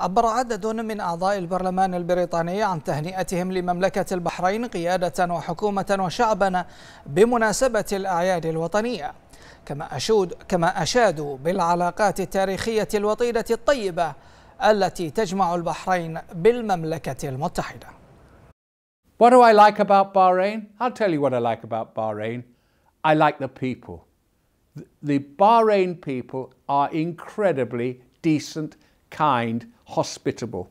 عبر عدد من أعضاء البرلمان البريطاني عن تهنئتهم لمملكة البحرين قيادة وحكومة وشعبا بمناسبة الأعياد الوطنية كما, أشود كما أشادوا بالعلاقات التاريخية الوطيدة الطيبة التي تجمع البحرين بالمملكة المتحدة What do I like about Bahrain? I'll tell you what I like about Bahrain. I like the people. The Bahrain people are incredibly decent kind, hospitable.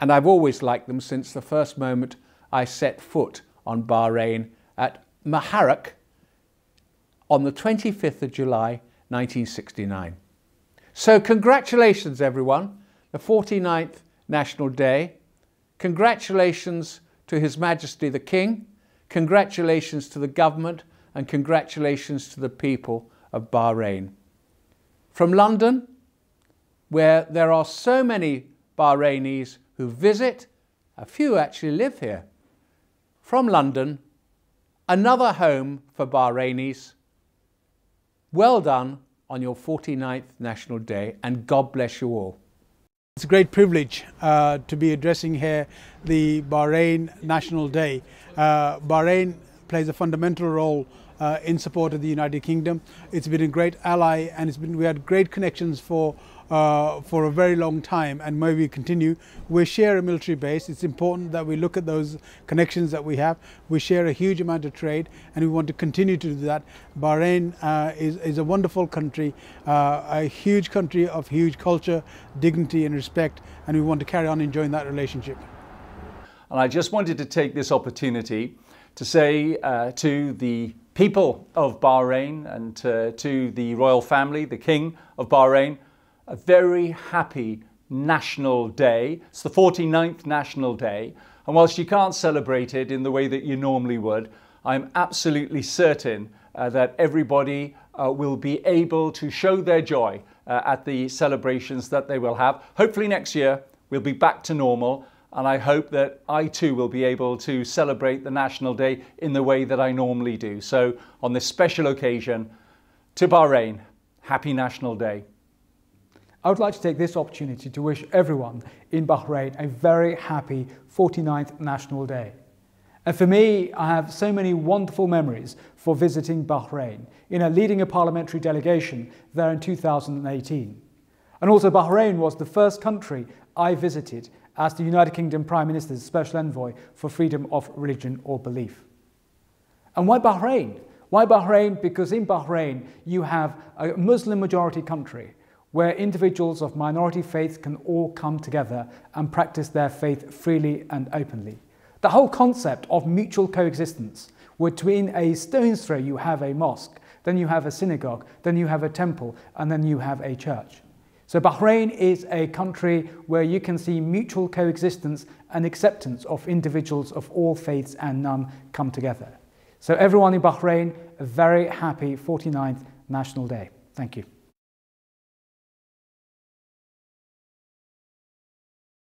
And I've always liked them since the first moment I set foot on Bahrain at Maharak on the 25th of July 1969. So congratulations everyone, the 49th National Day. Congratulations to His Majesty the King. Congratulations to the government and congratulations to the people of Bahrain. From London, where there are so many Bahrainis who visit, a few actually live here. From London, another home for Bahrainis. Well done on your 49th National Day and God bless you all. It's a great privilege uh, to be addressing here the Bahrain National Day. Uh, Bahrain plays a fundamental role uh, in support of the United Kingdom. It's been a great ally and it's been, we had great connections for, uh, for a very long time and may we continue. We share a military base. It's important that we look at those connections that we have. We share a huge amount of trade and we want to continue to do that. Bahrain uh, is, is a wonderful country, uh, a huge country of huge culture, dignity and respect and we want to carry on enjoying that relationship. And I just wanted to take this opportunity to say uh, to the people of Bahrain and uh, to the royal family, the King of Bahrain, a very happy National Day. It's the 49th National Day. And whilst you can't celebrate it in the way that you normally would, I'm absolutely certain uh, that everybody uh, will be able to show their joy uh, at the celebrations that they will have. Hopefully, next year we'll be back to normal and I hope that I too will be able to celebrate the National Day in the way that I normally do. So, on this special occasion, to Bahrain, happy National Day. I would like to take this opportunity to wish everyone in Bahrain a very happy 49th National Day. And for me, I have so many wonderful memories for visiting Bahrain in a leading a parliamentary delegation there in 2018. And also, Bahrain was the first country I visited as the United Kingdom Prime Minister's special envoy for freedom of religion or belief. And why Bahrain? Why Bahrain? Because in Bahrain, you have a Muslim majority country where individuals of minority faith can all come together and practice their faith freely and openly. The whole concept of mutual coexistence, between a stone's throw, you have a mosque, then you have a synagogue, then you have a temple, and then you have a church. So Bahrain is a country where you can see mutual coexistence and acceptance of individuals of all faiths and none come together. So everyone in Bahrain, a very happy 49th National Day. Thank you.